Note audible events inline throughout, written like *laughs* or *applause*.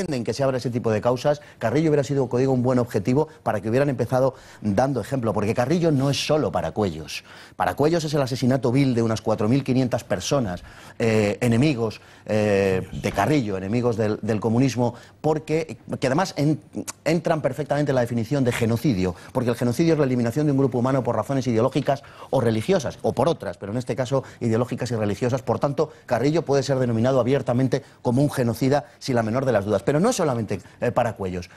en que se abra ese tipo de causas, Carrillo hubiera sido, digo, un buen objetivo para que hubieran empezado dando ejemplo, porque Carrillo no es solo para Cuellos. Para Cuellos es el asesinato vil de unas 4.500 personas, eh, enemigos eh, de Carrillo, enemigos del, comunismo, porque, que además entran perfectamente en la definición de genocidio, porque el genocidio es la eliminación de un grupo humano por razones ideológicas o religiosas, o por otras, pero en este caso ideológicas y religiosas. Por tanto, Carrillo puede ser denominado abiertamente como un genocida, sin la menor de las dudas pero no solamente eh, para cuellos.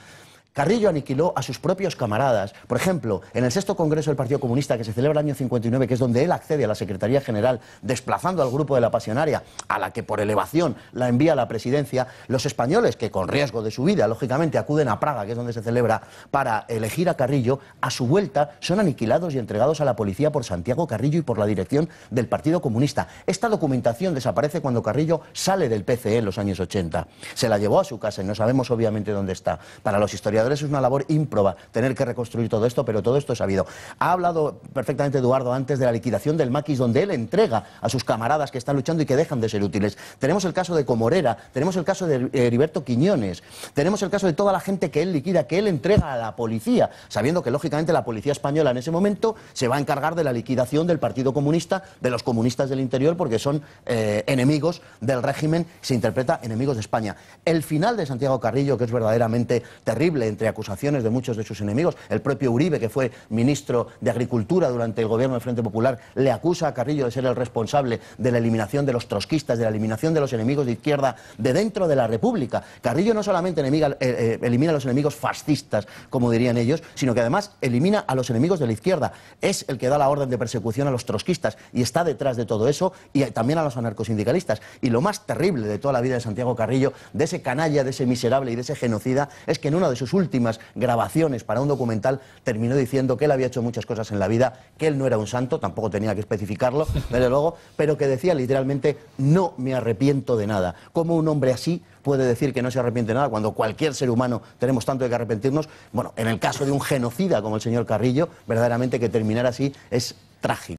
Carrillo aniquiló a sus propios camaradas. Por ejemplo, en el sexto congreso del Partido Comunista, que se celebra el año 59, que es donde él accede a la Secretaría General, desplazando al grupo de la pasionaria, a la que por elevación la envía a la presidencia, los españoles, que con riesgo de su vida, lógicamente, acuden a Praga, que es donde se celebra, para elegir a Carrillo, a su vuelta son aniquilados y entregados a la policía por Santiago Carrillo y por la dirección del Partido Comunista. Esta documentación desaparece cuando Carrillo sale del PCE en los años 80. Se la llevó a su casa y no sabemos obviamente dónde está. Para los historiadores, es una labor ímproba tener que reconstruir todo esto, pero todo esto es sabido. Ha hablado perfectamente Eduardo antes de la liquidación del maquis, donde él entrega a sus camaradas que están luchando y que dejan de ser útiles. Tenemos el caso de Comorera, tenemos el caso de Heriberto Quiñones, tenemos el caso de toda la gente que él liquida, que él entrega a la policía, sabiendo que lógicamente la policía española en ese momento se va a encargar de la liquidación del Partido Comunista, de los comunistas del interior, porque son eh, enemigos del régimen, se interpreta enemigos de España. El final de Santiago Carrillo, que es verdaderamente terrible, entre acusaciones de muchos de sus enemigos. El propio Uribe, que fue ministro de Agricultura durante el gobierno del Frente Popular, le acusa a Carrillo de ser el responsable de la eliminación de los trotskistas, de la eliminación de los enemigos de izquierda de dentro de la República. Carrillo no solamente enemiga, eh, eh, elimina a los enemigos fascistas, como dirían ellos, sino que además elimina a los enemigos de la izquierda. Es el que da la orden de persecución a los trotskistas y está detrás de todo eso y también a los anarcosindicalistas. Y lo más terrible de toda la vida de Santiago Carrillo, de ese canalla, de ese miserable y de ese genocida, es que en uno de sus últimas grabaciones para un documental, terminó diciendo que él había hecho muchas cosas en la vida, que él no era un santo, tampoco tenía que especificarlo, *laughs* desde luego, pero que decía literalmente, no me arrepiento de nada. ¿Cómo un hombre así puede decir que no se arrepiente de nada cuando cualquier ser humano tenemos tanto de que arrepentirnos? Bueno, en el caso de un genocida como el señor Carrillo, verdaderamente que terminar así es trágico.